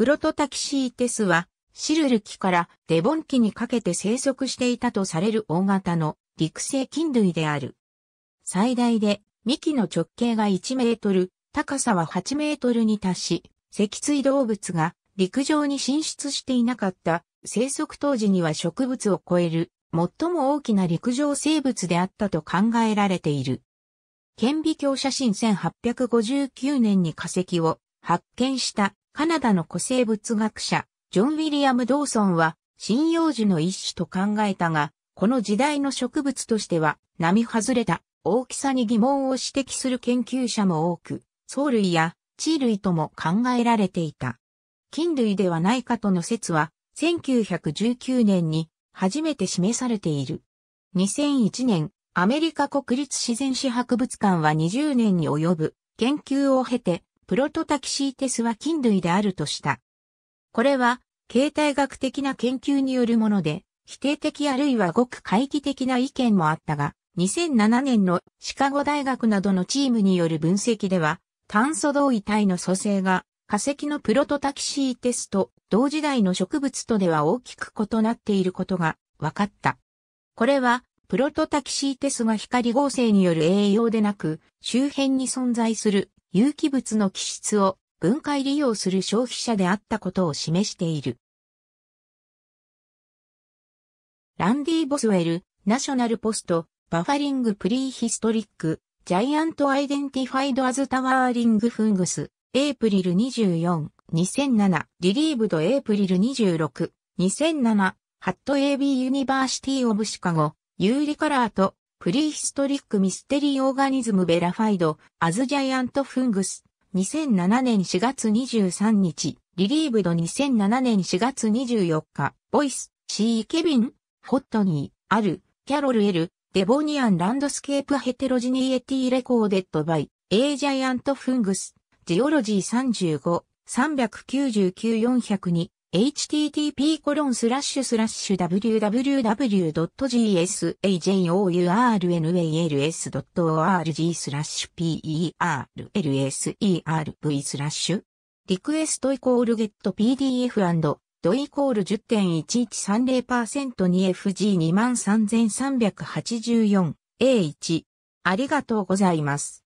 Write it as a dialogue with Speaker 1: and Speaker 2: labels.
Speaker 1: プロトタキシーテ
Speaker 2: スは、シルル紀からデボン紀にかけて生息していたとされる大型の陸生菌類である。最大で幹の直径が1メートル、高さは8メートルに達し、脊椎動物が陸上に進出していなかった生息当時には植物を超える最も大きな陸上生物であったと考えられている。顕微鏡写真1859年に化石を発見したカナダの古生物学者、ジョン・ウィリアム・ドーソンは、針葉樹の一種と考えたが、この時代の植物としては、並外れた大きさに疑問を指摘する研究者も多く、藻類や地類とも考えられていた。菌類ではないかとの説は、1919年に初めて示されている。2001年、アメリカ国立自然史博物館は20年に及ぶ研究を経て、プロトタキシーテスは菌類であるとした。これは、形態学的な研究によるもので、否定的あるいはごく回帰的な意見もあったが、2007年のシカゴ大学などのチームによる分析では、炭素同位体の組成が化石のプロトタキシーテスと同時代の植物とでは大きく異なっていることが分かった。これは、プロトタキシーテスが光合成による栄養でなく、周辺に存在する有機物の気質を分解利用する消費者であったことを示してい
Speaker 1: る。ランディ・ボスウェル、ナショナ
Speaker 2: ルポスト、バファリング・プリーヒストリック、ジャイアント・アイデンティファイド・アズ・タワーリング・フングス、エイプリル24、2007、リリーブド・エイプリル26、2007、ハット AB ユニバーシティ・オブ・シカゴ、ユーリカラーとプリヒストリックミステリーオーガニズムベラファイド、アズジャイアントフングス、2007年4月23日、リリーブド2007年4月24日、ボイス、シー・ケビン、ホットニー、アル、キャロル・エル、デボニアン・ランドスケープ・ヘテロジニエティ・レコーデッド・バイ、エージャイアント・フングス、ジオロジー35、399-402、http://www.gsajornals.org u スラッシュ perlserv スラッシュリクエストイコールゲット PDF& ドイコール10.1130% 2FG23384A1 ありがとうございます。